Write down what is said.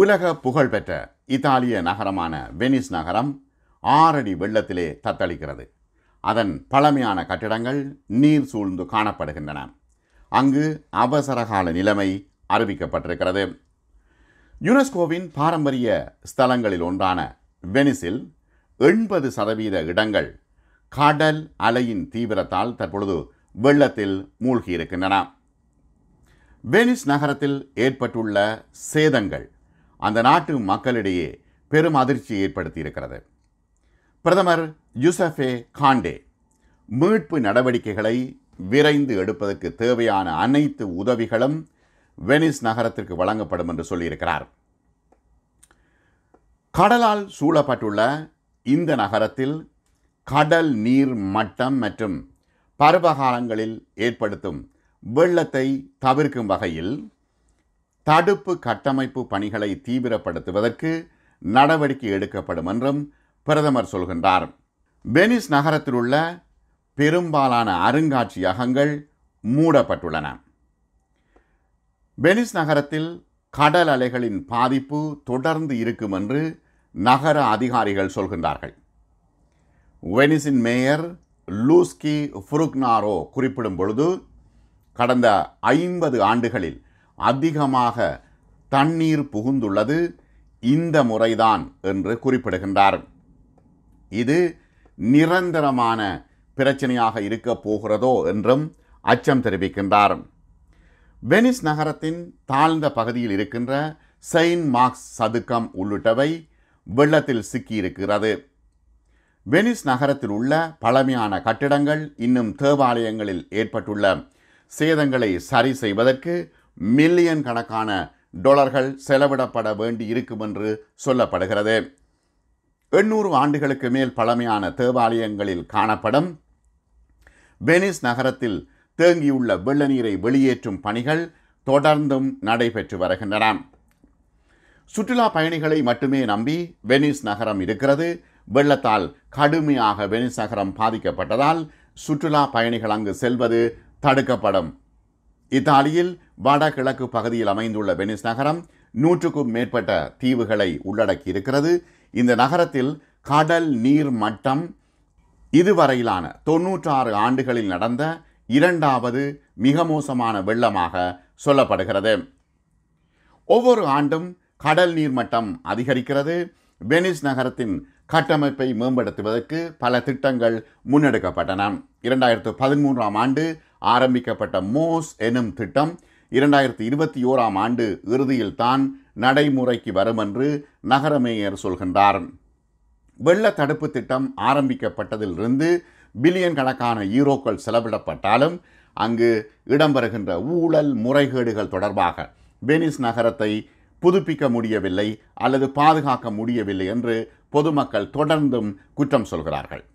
உலக புகழ்பெற்ற இத்தாலிய நகரமான வெனிஸ் நகரம் ஆறடி வெள்ளத்திலே தத்தளிக்கிறது அதன் பழமையான கட்டிடங்கள் நீர் சூழ்ந்து காணப்படுகின்றன அங்கு அவசரகால நிலைமை அறிவிக்கப்பட்டிருக்கிறது யுனெஸ்கோவின் பாரம்பரிய ஸ்தலங்களில் ஒன்றான வெனிஸில் எண்பது சதவீத இடங்கள் கடல் அலையின் தீவிரத்தால் தற்பொழுது வெள்ளத்தில் மூழ்கியிருக்கின்றன வெனிஸ் நகரத்தில் ஏற்பட்டுள்ள சேதங்கள் அந்த நாட்டு மக்களிடையே பெரும் அதிர்ச்சியை ஏற்படுத்தியிருக்கிறது பிரதமர் யூசஃபே காண்டே மீட்பு நடவடிக்கைகளை விரைந்து எடுப்பதற்கு தேவையான அனைத்து உதவிகளும் வெனிஸ் நகரத்திற்கு வழங்கப்படும் என்று சொல்லியிருக்கிறார் கடலால் சூழப்பட்டுள்ள இந்த நகரத்தில் கடல் நீர் மட்டம் மற்றும் பருவகாலங்களில் ஏற்படுத்தும் வெள்ளத்தை தவிர்க்கும் வகையில் தடுப்பு கட்டமைப்பு பணிகளை தீவிரப்படுத்துவதற்கு நடவடிக்கை எடுக்கப்படும் என்றும் பிரதமர் சொல்கின்றார் வெனிஸ் நகரத்தில் உள்ள பெரும்பாலான அருங்காட்சியகங்கள் மூடப்பட்டுள்ளன வெனிஸ் நகரத்தில் கடல் அலைகளின் பாதிப்பு தொடர்ந்து இருக்கும் என்று நகர அதிகாரிகள் சொல்கின்றார்கள் வெனிஸின் மேயர் லூஸ்கி ஃபுருக்னாரோ குறிப்பிடும் பொழுது கடந்த ஐம்பது ஆண்டுகளில் அதிகமாக தண்ணீர் புகுந்துள்ளது இந்த முறைதான் என்று குறிப்பிடுகின்றார் இது நிரந்தரமான பிரச்சனையாக இருக்கப் போகிறதோ என்றும் அச்சம் தெரிவிக்கின்றார் வெனிஸ் நகரத்தின் தாழ்ந்த பகுதியில் இருக்கின்ற செயின்ட் மார்க்ஸ் சதுக்கம் உள்ளிட்டவை வெள்ளத்தில் சிக்கியிருக்கிறது வெனிஸ் நகரத்தில் உள்ள பழமையான கட்டிடங்கள் இன்னும் தேவாலயங்களில் ஏற்பட்டுள்ள சேதங்களை சரி செய்வதற்கு மில்லியன் கணக்கான டொலர்கள் செலவிடப்பட வேண்டி இருக்கும் என்று சொல்லப்படுகிறது எண்ணூறு ஆண்டுகளுக்கு மேல் பழமையான தேவாலயங்களில் காணப்படும் வெனிஸ் நகரத்தில் தேங்கியுள்ள வெள்ள நீரை வெளியேற்றும் பணிகள் தொடர்ந்தும் நடைபெற்று வருகின்றன சுற்றுலா பயணிகளை மட்டுமே நம்பி வெனிஸ் நகரம் இருக்கிறது வெள்ளத்தால் கடுமையாக வெனிஸ் நகரம் பாதிக்கப்பட்டதால் சுற்றுலா பயணிகள் அங்கு செல்வது தடுக்கப்படும் இத்தாலியில் வடகிழக்கு பகுதியில் அமைந்துள்ள வெனிஸ் நகரம் நூற்றுக்கும் மேற்பட்ட தீவுகளை உள்ளடக்கி இருக்கிறது இந்த நகரத்தில் கடல் நீர் மட்டம் இதுவரையிலான தொன்னூற்றாறு ஆண்டுகளில் நடந்த இரண்டாவது மிக மோசமான வெள்ளமாக சொல்லப்படுகிறது ஒவ்வொரு ஆண்டும் கடல் நீர் மட்டம் அதிகரிக்கிறது வெனிஸ் நகரத்தின் கட்டமைப்பை மேம்படுத்துவதற்கு பல திட்டங்கள் முன்னெடுக்கப்பட்டன இரண்டாயிரத்து பதிமூன்றாம் ஆண்டு ஆரம்பிக்கப்பட்ட மோஸ் எனும் திட்டம் இரண்டாயிரத்தி இருபத்தி ஓராம் ஆண்டு இறுதியில் தான் நடைமுறைக்கு வரும் என்று நகர மேயர் சொல்கின்றார் வெள்ள தடுப்பு திட்டம் ஆரம்பிக்கப்பட்டதிலிருந்து பில்லியன் கணக்கான ஈரோக்கள் செலவிடப்பட்டாலும் அங்கு இடம்பெறுகின்ற ஊழல் முறைகேடுகள் தொடர்பாக வெனிஸ் நகரத்தை புதுப்பிக்க முடியவில்லை அல்லது பாதுகாக்க முடியவில்லை என்று பொதுமக்கள் தொடர்ந்தும் குற்றம் சொல்கிறார்கள்